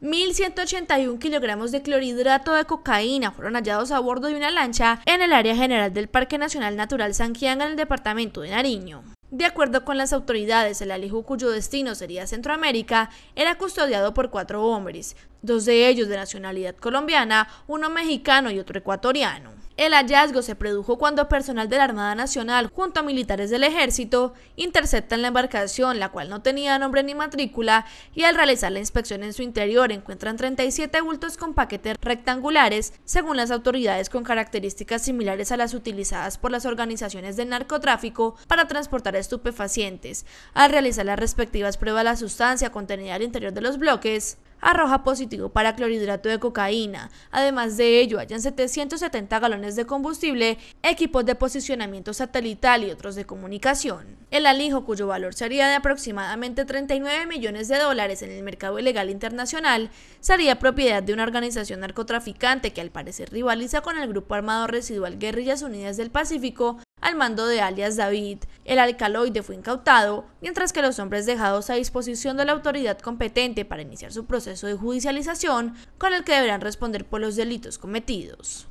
1.181 kilogramos de clorhidrato de cocaína fueron hallados a bordo de una lancha en el área general del Parque Nacional Natural San en el departamento de Nariño. De acuerdo con las autoridades, el alijo cuyo destino sería Centroamérica era custodiado por cuatro hombres, dos de ellos de nacionalidad colombiana, uno mexicano y otro ecuatoriano. El hallazgo se produjo cuando personal de la Armada Nacional junto a militares del ejército interceptan la embarcación, la cual no tenía nombre ni matrícula, y al realizar la inspección en su interior encuentran 37 bultos con paquetes rectangulares, según las autoridades con características similares a las utilizadas por las organizaciones de narcotráfico para transportar estupefacientes. Al realizar las respectivas pruebas la sustancia contenida al interior de los bloques, arroja positivo para clorhidrato de cocaína. Además de ello, hayan 770 galones de combustible, equipos de posicionamiento satelital y otros de comunicación. El alijo, cuyo valor sería de aproximadamente 39 millones de dólares en el mercado ilegal internacional, sería propiedad de una organización narcotraficante que al parecer rivaliza con el grupo armado residual Guerrillas Unidas del Pacífico, al mando de alias David. El alcaloide fue incautado, mientras que los hombres dejados a disposición de la autoridad competente para iniciar su proceso de judicialización, con el que deberán responder por los delitos cometidos.